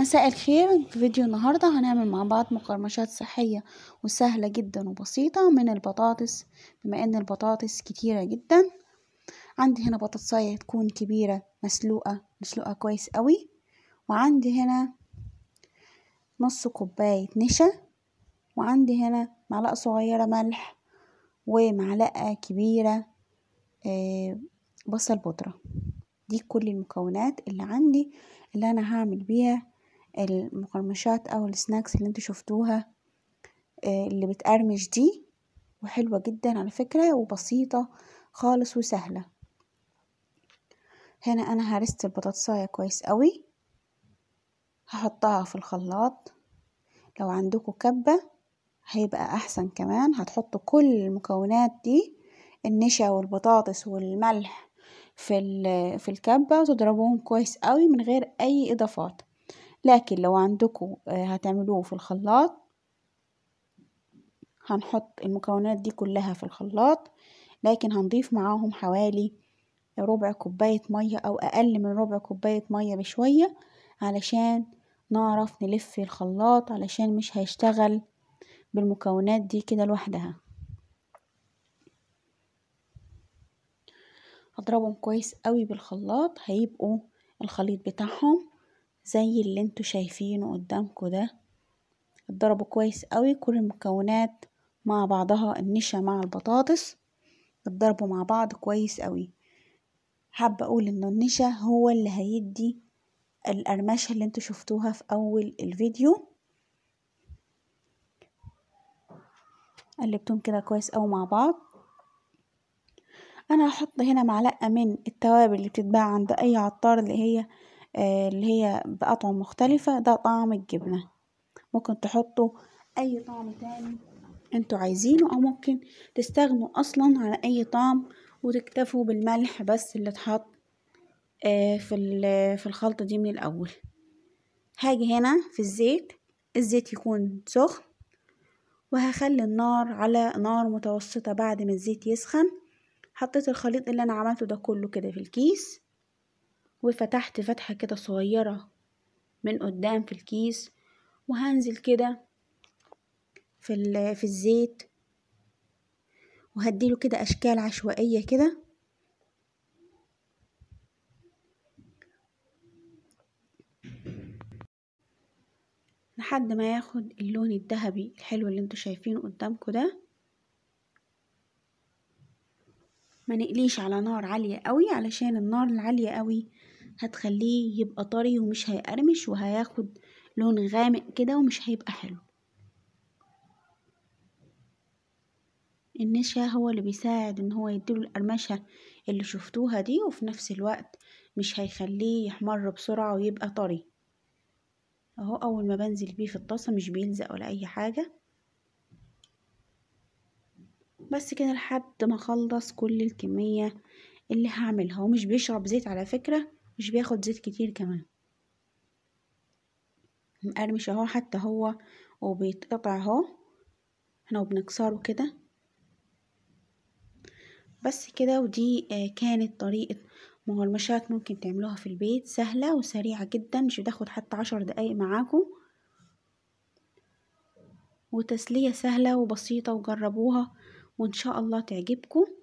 مساء الخير في فيديو النهاردة هنعمل مع بعض مقرمشات صحية وسهلة جدا وبسيطة من البطاطس بما ان البطاطس كتيرة جدا عندي هنا بطاطساية تكون كبيرة مسلوقة مسلوقة كويس قوي وعندي هنا نص كوباية نشا وعندي هنا معلقة صغيرة ملح ومعلقة كبيرة آه، بصل بودرة دي كل المكونات اللي عندي اللي انا هعمل بيها المقرمشات او السناكس اللي انتوا شفتوها آه، اللي بتقرمش دي وحلوة جدا على فكرة وبسيطة خالص وسهلة هنا انا هرست البطاطساية كويس قوي هحطها في الخلاط لو عندكم كبة هيبقى احسن كمان هتحطوا كل المكونات دي النشا والبطاطس والملح في في الكبه وتضربوهم كويس قوي من غير اي اضافات لكن لو عندكم آه، هتعملوه في الخلاط هنحط المكونات دي كلها في الخلاط لكن هنضيف معاهم حوالي ربع كوباية مية أو أقل من ربع كوباية مية بشوية علشان نعرف نلف الخلاط علشان مش هيشتغل بالمكونات دي كده لوحدها هضربهم كويس قوي بالخلاط هيبقوا الخليط بتاعهم زي اللي انتوا شايفينه قدامكم ده اتضربوا كويس قوي كل المكونات مع بعضها النشا مع البطاطس اتضربوا مع بعض كويس قوي حابه اقول ان النشا هو اللي هيدي القرمشه اللي انتوا شفتوها في اول الفيديو قلبتهم كده كويس قوي مع بعض انا هحط هنا معلقه من التوابل اللي بتتباع عند اي عطار اللي هي آه، اللي هي بأطعم مختلفة ده طعم الجبنة ممكن تحطوا أي طعم تاني انتوا عايزينه أو ممكن تستغنوا أصلا عن أي طعم وتكتفوا بالملح بس اللي اتحط آه، في الخلطة دي من الأول هاجي هنا في الزيت الزيت يكون سخن وهخلي النار على نار متوسطة بعد ما الزيت يسخن حطيت الخليط اللي انا عملته ده كله كده في الكيس وفتحت فتحة كده صغيرة من قدام في الكيس وهنزل كده في, في الزيت وهديله كده أشكال عشوائية كده لحد ما ياخد اللون الذهبي الحلو اللي انتوا شايفينه قدامكم ده ما نقليش على نار عالية قوي علشان النار العالية قوي هتخليه يبقى طري ومش هيقرمش وهياخد لون غامق كده ومش هيبقى حلو النشا هو اللي بيساعد ان هو يديله القرمشة اللي شفتوها دي وفي نفس الوقت مش هيخليه يحمر بسرعة ويبقى طري اهو اول ما بنزل بيه في الطاسة مش بيلزق ولا اي حاجة بس كده لحد ما اخلص كل الكمية اللي هعملها ومش بيشرب زيت على فكرة مش بياخد زيت كتير كمان مقرمش اهو حتى هو وبيتقطع اهو احنا وبنكسره كده بس كده ودي آه، كانت طريقة مغرمشات ممكن تعملوها في البيت سهلة وسريعة جدا مش بتاخد حتى عشر دقايق معاكم وتسلية سهلة وبسيطة وجربوها وإن شاء الله تعجبكم